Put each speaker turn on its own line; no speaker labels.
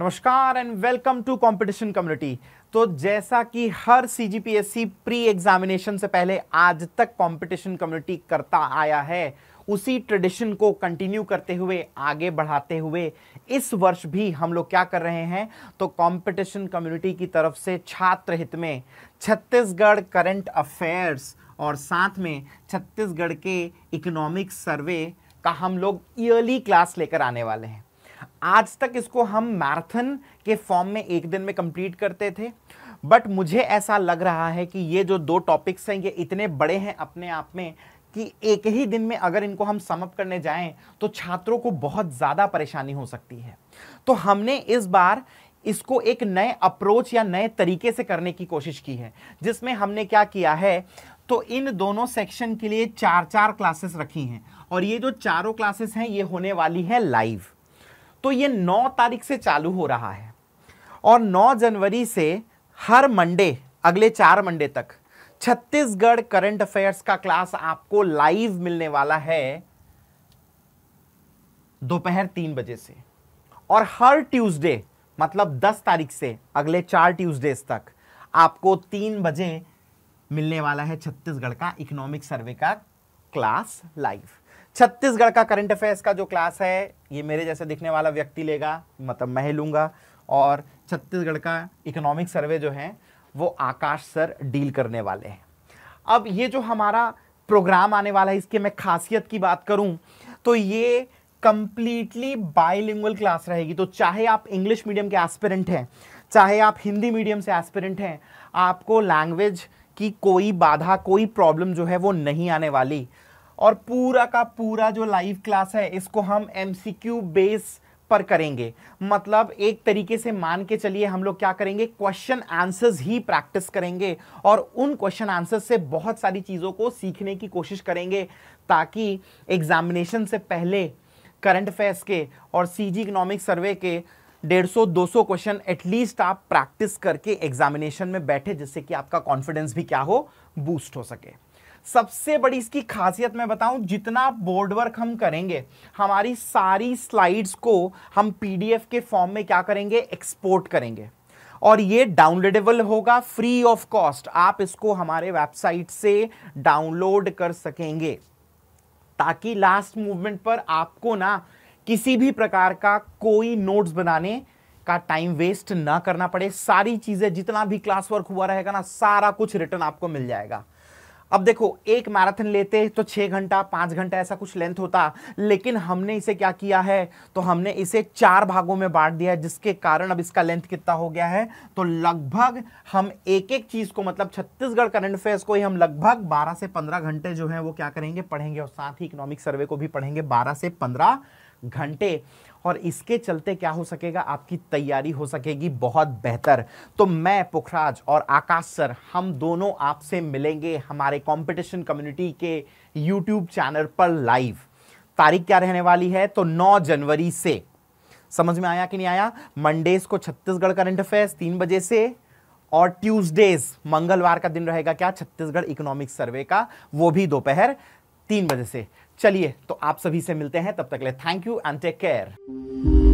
नमस्कार and welcome to competition community तो जैसा कि हर सी प्री एग्जामिनेशन से पहले आज तक कंपटीशन कम्युनिटी करता आया है उसी ट्रेडिशन को कंटिन्यू करते हुए आगे बढ़ाते हुए इस वर्ष भी हम लोग क्या कर रहे हैं तो कंपटीशन कम्युनिटी की तरफ से छात्र हित में छत्तीसगढ़ करंट अफेयर्स और साथ में छत्तीसगढ़ के इकोनॉमिक सर्वे का हम लोग ईयरली क्लास लेकर आने वाले हैं आज तक इसको हम मैराथन के फॉर्म में एक दिन में कंप्लीट करते थे बट मुझे ऐसा लग रहा है कि ये जो दो टॉपिक्स हैं ये इतने बड़े हैं अपने आप में कि एक ही दिन में अगर इनको हम समअप करने जाएं तो छात्रों को बहुत ज़्यादा परेशानी हो सकती है तो हमने इस बार इसको एक नए अप्रोच या नए तरीके से करने की कोशिश की है जिसमें हमने क्या किया है तो इन दोनों सेक्शन के लिए चार चार क्लासेस रखी हैं और ये जो चारों क्लासेस हैं ये होने वाली है लाइव तो ये 9 तारीख से चालू हो रहा है और 9 जनवरी से हर मंडे अगले चार मंडे तक छत्तीसगढ़ करंट अफेयर्स का क्लास आपको लाइव मिलने वाला है दोपहर तीन बजे से और हर ट्यूसडे मतलब 10 तारीख से अगले चार ट्यूसडेज तक आपको तीन बजे मिलने वाला है छत्तीसगढ़ का इकोनॉमिक सर्वे का क्लास लाइव छत्तीसगढ़ का करंट अफेयर्स का जो क्लास है ये मेरे जैसे दिखने वाला व्यक्ति लेगा मतलब मैं ही लूँगा और छत्तीसगढ़ का इकोनॉमिक सर्वे जो है वो आकाश सर डील करने वाले हैं अब ये जो हमारा प्रोग्राम आने वाला है इसके मैं खासियत की बात करूँ तो ये कंप्लीटली बाईलिंगुअल क्लास रहेगी तो चाहे आप इंग्लिश मीडियम के एस्पिरेंट हैं चाहे आप हिंदी मीडियम से एस्पिरेंट हैं आपको लैंग्वेज की कोई बाधा कोई प्रॉब्लम जो है वो नहीं आने वाली और पूरा का पूरा जो लाइव क्लास है इसको हम एम बेस पर करेंगे मतलब एक तरीके से मान के चलिए हम लोग क्या करेंगे क्वेश्चन आंसर्स ही प्रैक्टिस करेंगे और उन क्वेश्चन आंसर्स से बहुत सारी चीज़ों को सीखने की कोशिश करेंगे ताकि एग्जामिनेशन से पहले करंट अफेयर्स के और सीजी इकोनॉमिक सर्वे के डेढ़ सौ दो सौ क्वेश्चन एटलीस्ट आप प्रैक्टिस करके एग्जामिनेशन में बैठे जिससे कि आपका कॉन्फिडेंस भी क्या हो बूस्ट हो सके सबसे बड़ी इसकी खासियत मैं बताऊं जितना बोर्ड वर्क हम करेंगे हमारी सारी स्लाइड्स को हम पीडीएफ के फॉर्म में क्या करेंगे एक्सपोर्ट करेंगे और ये डाउनलोडेबल होगा फ्री ऑफ कॉस्ट आप इसको हमारे वेबसाइट से डाउनलोड कर सकेंगे ताकि लास्ट मूवमेंट पर आपको ना किसी भी प्रकार का कोई नोट्स बनाने का टाइम वेस्ट ना करना पड़े सारी चीज़ें जितना भी क्लास वर्क हुआ रहेगा ना सारा कुछ रिटर्न आपको मिल जाएगा अब देखो एक मैराथन लेते तो छः घंटा पाँच घंटा ऐसा कुछ लेंथ होता लेकिन हमने इसे क्या किया है तो हमने इसे चार भागों में बांट दिया है जिसके कारण अब इसका लेंथ कितना हो गया है तो लगभग हम एक एक चीज़ को मतलब छत्तीसगढ़ करंट अफेयर्स को ही हम लगभग बारह से पंद्रह घंटे जो है वो क्या करेंगे पढ़ेंगे और साथ ही इकोनॉमिक सर्वे को भी पढ़ेंगे बारह से पंद्रह घंटे और इसके चलते क्या हो सकेगा आपकी तैयारी हो सकेगी बहुत बेहतर तो मैं पुखराज और आकाश सर हम दोनों आपसे मिलेंगे हमारे कंपटीशन कम्युनिटी के यूट्यूब चैनल पर लाइव तारीख क्या रहने वाली है तो 9 जनवरी से समझ में आया कि नहीं आया मंडेज को छत्तीसगढ़ करंट अफेयर्स तीन बजे से और ट्यूसडेज मंगलवार का दिन रहेगा क्या छत्तीसगढ़ इकोनॉमिक सर्वे का वो भी दोपहर तीन बजे से चलिए तो आप सभी से मिलते हैं तब तक ले thank you and take care